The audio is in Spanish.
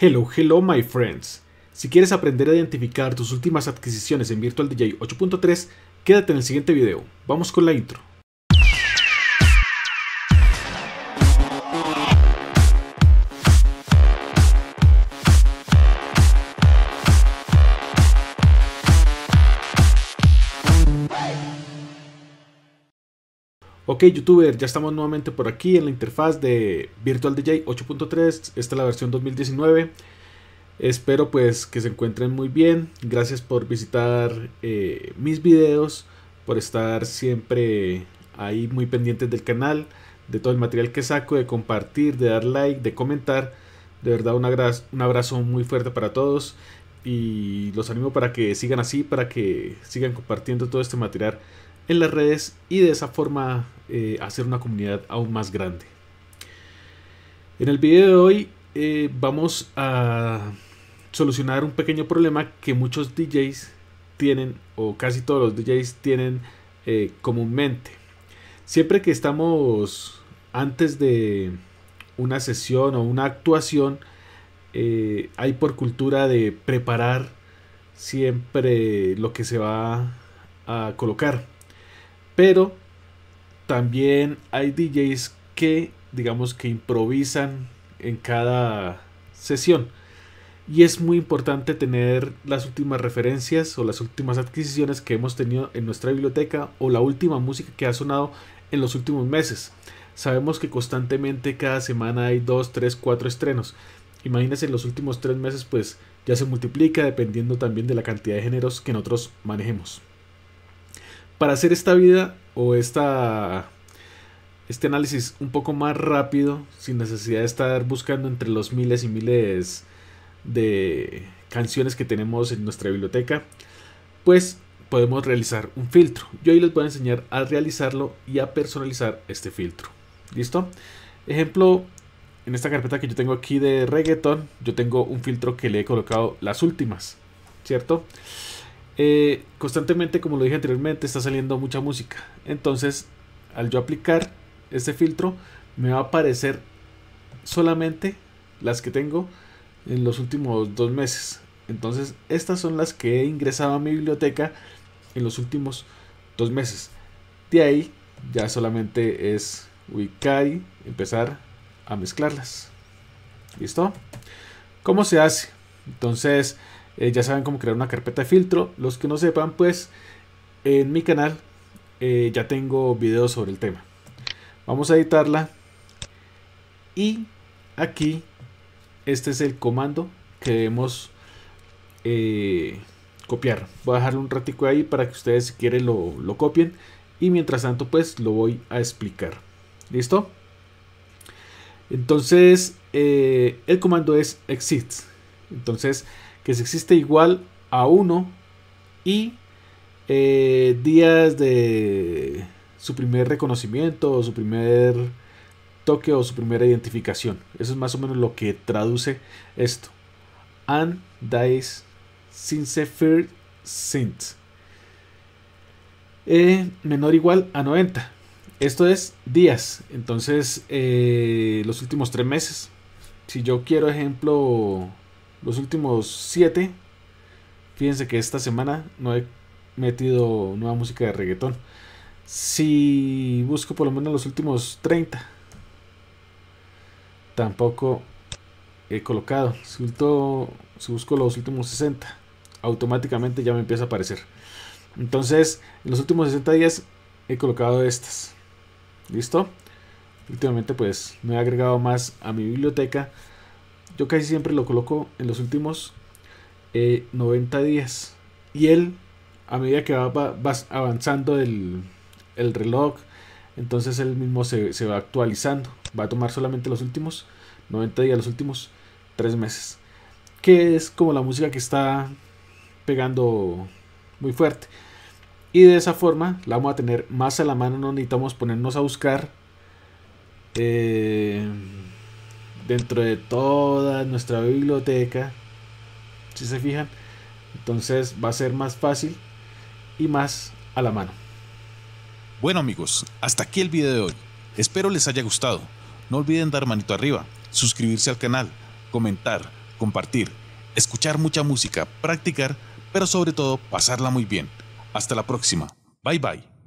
Hello, hello my friends. Si quieres aprender a identificar tus últimas adquisiciones en Virtual DJ 8.3, quédate en el siguiente video. Vamos con la intro. Ok, youtuber, ya estamos nuevamente por aquí en la interfaz de Virtual DJ 8.3. Esta es la versión 2019. Espero pues que se encuentren muy bien. Gracias por visitar eh, mis videos, por estar siempre ahí muy pendientes del canal, de todo el material que saco, de compartir, de dar like, de comentar. De verdad un abrazo muy fuerte para todos y los animo para que sigan así, para que sigan compartiendo todo este material en las redes y de esa forma eh, hacer una comunidad aún más grande. En el video de hoy eh, vamos a solucionar un pequeño problema que muchos DJs tienen o casi todos los DJs tienen eh, comúnmente. Siempre que estamos antes de una sesión o una actuación, hay por cultura de preparar siempre lo que se va a colocar. Pero también hay DJs que, digamos, que improvisan en cada sesión. Y es muy importante tener las últimas referencias o las últimas adquisiciones que hemos tenido en nuestra biblioteca o la última música que ha sonado en los últimos meses. Sabemos que constantemente cada semana hay 2, 3, 4 estrenos. Imagínense en los últimos 3 meses pues ya se multiplica dependiendo también de la cantidad de géneros que nosotros manejemos para hacer esta vida o esta, este análisis un poco más rápido, sin necesidad de estar buscando entre los miles y miles de canciones que tenemos en nuestra biblioteca, pues podemos realizar un filtro. Yo hoy les voy a enseñar a realizarlo y a personalizar este filtro. ¿Listo? Ejemplo, en esta carpeta que yo tengo aquí de reggaeton, yo tengo un filtro que le he colocado las últimas, ¿cierto? Eh, constantemente, como lo dije anteriormente, está saliendo mucha música. Entonces, al yo aplicar este filtro, me va a aparecer solamente las que tengo en los últimos dos meses. Entonces, estas son las que he ingresado a mi biblioteca en los últimos dos meses. De ahí ya solamente es ubicar y empezar a mezclarlas. ¿Listo? ¿Cómo se hace? Entonces, eh, ya saben cómo crear una carpeta de filtro. Los que no sepan, pues en mi canal eh, ya tengo videos sobre el tema. Vamos a editarla. Y aquí, este es el comando que debemos eh, copiar. Voy a dejarlo un ratico ahí para que ustedes si quieren lo, copien. Y mientras tanto, pues lo voy a explicar. ¿Listo? Entonces, el comando es exit. Entonces, que existe igual a 1 y eh, días de su primer reconocimiento o su primer toque o su primera identificación. Eso es más o menos lo que traduce esto. And days since first since. menor igual a 90. Esto es días. Entonces, eh, los últimos tres meses. Si yo quiero, ejemplo, los últimos 7. Fíjense que esta semana no he metido nueva música de reggaetón. Si busco por lo menos los últimos 30, tampoco he colocado. Si busco, si busco los últimos 60, automáticamente ya me empieza a aparecer. Entonces, en los últimos 60 días he colocado estas. ¿Listo? Últimamente pues me he agregado más a mi biblioteca yo casi siempre lo coloco en los últimos 90 eh, días. Y él, a medida que va, avanzando el, reloj, entonces él mismo se, se va actualizando. Va a tomar solamente los últimos 90 días, los últimos 3 meses. Que es como la música que está pegando muy fuerte. Y de esa forma la vamos a tener más a la mano, no necesitamos ponernos a buscar. Eh, dentro de toda nuestra biblioteca. Si se fijan, entonces va a ser más fácil y más a la mano. Bueno amigos, hasta aquí el video de hoy. Espero les haya gustado. No olviden dar manito arriba, suscribirse al canal, comentar, compartir, escuchar mucha música, practicar, pero sobre todo pasarla muy bien. Hasta la próxima. Bye bye.